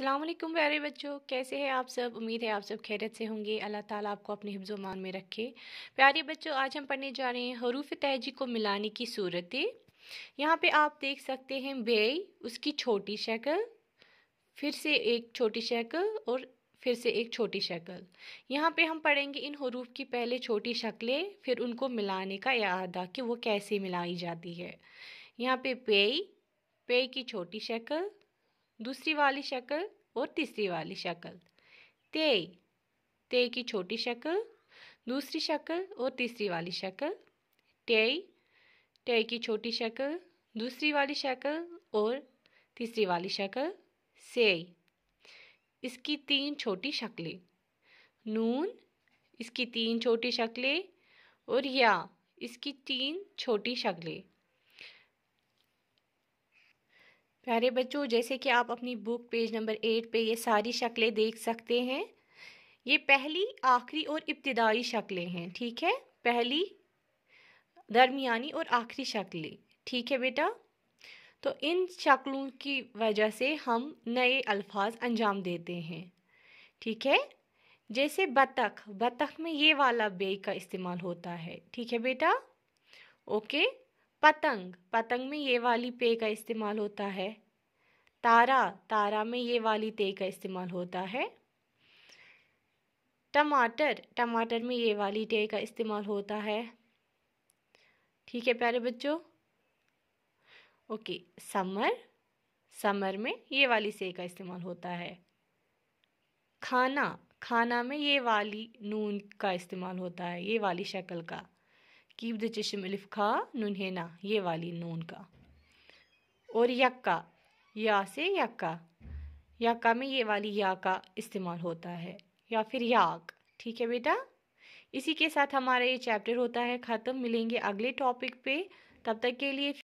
अल्लाम प्यारे बच्चों कैसे हैं आप सब उम्मीद है आप सब खैरत से होंगे अल्लाह ताला आपको अपने हिफ्ज़ मान में रखे प्यारे बच्चों आज हम पढ़ने जा रहे हैं हरूफ तहजी को मिलाने की सूरतें यहाँ पे आप देख सकते हैं बे उसकी छोटी शक्ल फिर से एक छोटी शक्ल और फिर से एक छोटी शक्ल यहाँ पे हम पढ़ेंगे इन हरूफ की पहले छोटी शक्लें फिर उनको मिलाने का अदा कि वो कैसे मिलाई जाती है यहाँ पे पे पे की छोटी शक्ल दूसरी वाली शक्ल और तीसरी वाली शक्ल ते ते की छोटी शक्ल दूसरी शक्ल और तीसरी वाली शक्ल टे टे की छोटी शक्ल दूसरी वाली शक्ल और तीसरी वाली शक्ल से इसकी तीन छोटी शक्लें नून इसकी तीन छोटी शक्लें और या इसकी तीन छोटी शक्लें प्यारे बच्चों जैसे कि आप अपनी बुक पेज नंबर एट पे ये सारी शक्लें देख सकते हैं ये पहली आखिरी और इब्तदाई शक्लें हैं ठीक है पहली दरमियानी और आखिरी शक्लें ठीक है बेटा तो इन शक्लों की वजह से हम नए अल्फाज अंजाम देते हैं ठीक है जैसे बतख बतख में ये वाला बे का इस्तेमाल होता है ठीक है बेटा ओके पतंग पतंग में ये वाली पे का इस्तेमाल होता है तारा तारा में ये वाली ते का इस्तेमाल होता है टमाटर टमाटर में ये वाली टे का इस्तेमाल होता है ठीक है प्यारे बच्चों ओके समर समर में ये वाली से का इस्तेमाल होता है खाना खाना में ये वाली नून का इस्तेमाल होता है ये वाली शक्ल का कीब द चशम अलिफ खा नून है ना ये वाली नून का और यक्का या से यक्का यक्का में ये वाली या का इस्तेमाल होता है या फिर याक ठीक है बेटा इसी के साथ हमारा ये चैप्टर होता है ख़त्म मिलेंगे अगले टॉपिक पे तब तक के लिए